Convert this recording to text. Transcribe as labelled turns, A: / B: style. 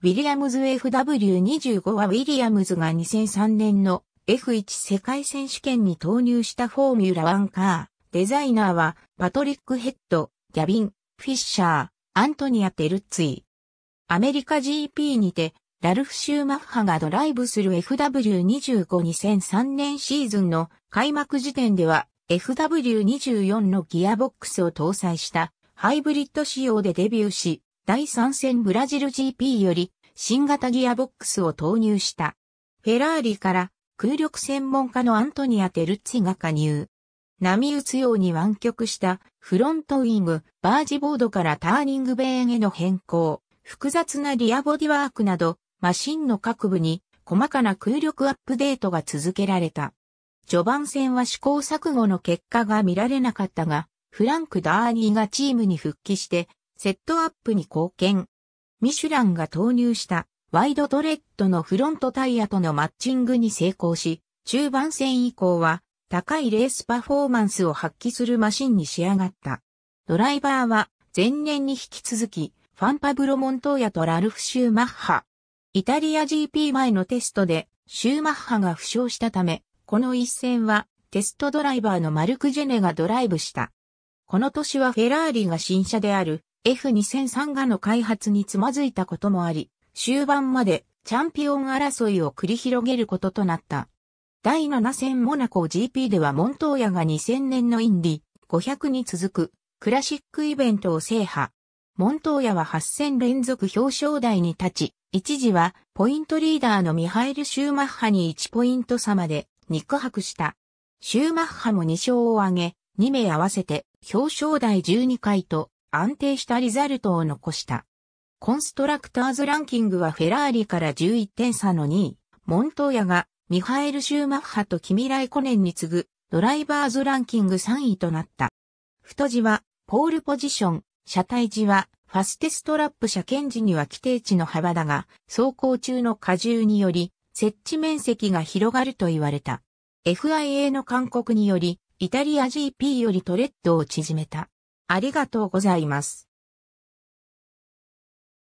A: ウィリアムズ FW25 はウィリアムズが2003年の F1 世界選手権に投入したフォーミュラ1カー。デザイナーはパトリック・ヘッド、ギャビン、フィッシャー、アントニア・ペルッツィ。アメリカ GP にてラルフ・シューマッハがドライブする FW252003 年シーズンの開幕時点では FW24 のギアボックスを搭載したハイブリッド仕様でデビューし、第3戦ブラジル GP より新型ギアボックスを投入した。フェラーリから空力専門家のアントニア・テルッツィが加入。波打つように湾曲したフロントウィング、バージボードからターニングベーンへの変更、複雑なリアボディワークなど、マシンの各部に細かな空力アップデートが続けられた。序盤戦は試行錯誤の結果が見られなかったが、フランク・ダーニーがチームに復帰してセットアップに貢献。ミシュランが投入したワイドトレッドのフロントタイヤとのマッチングに成功し、中盤戦以降は高いレースパフォーマンスを発揮するマシンに仕上がった。ドライバーは前年に引き続き、ファンパブロ・モントーヤとラルフ・シューマッハ。イタリア GP 前のテストで、シューマッハが負傷したため、この一戦はテストドライバーのマルク・ジェネがドライブした。この年はフェラーリが新車である F2003 がの開発につまずいたこともあり、終盤までチャンピオン争いを繰り広げることとなった。第7戦モナコ GP ではモントーヤが2000年のインディ500に続くクラシックイベントを制覇。モントーヤは8戦連続表彰台に立ち、一時はポイントリーダーのミハイル・シューマッハに1ポイント差まで肉薄した。シューマッハも2勝を挙げ、2名合わせて表彰台12回と安定したリザルトを残した。コンストラクターズランキングはフェラーリから11点差の2位、モントーヤがミハエル・シューマッハとキミライ・コネンに次ぐドライバーズランキング3位となった。太字はポールポジション、車体字はファステストラップ車検時には規定値の幅だが、走行中の荷重により、設置面積が広がると言われた。FIA の勧告により、イタリア GP よりトレッドを縮めた。ありがとうございます。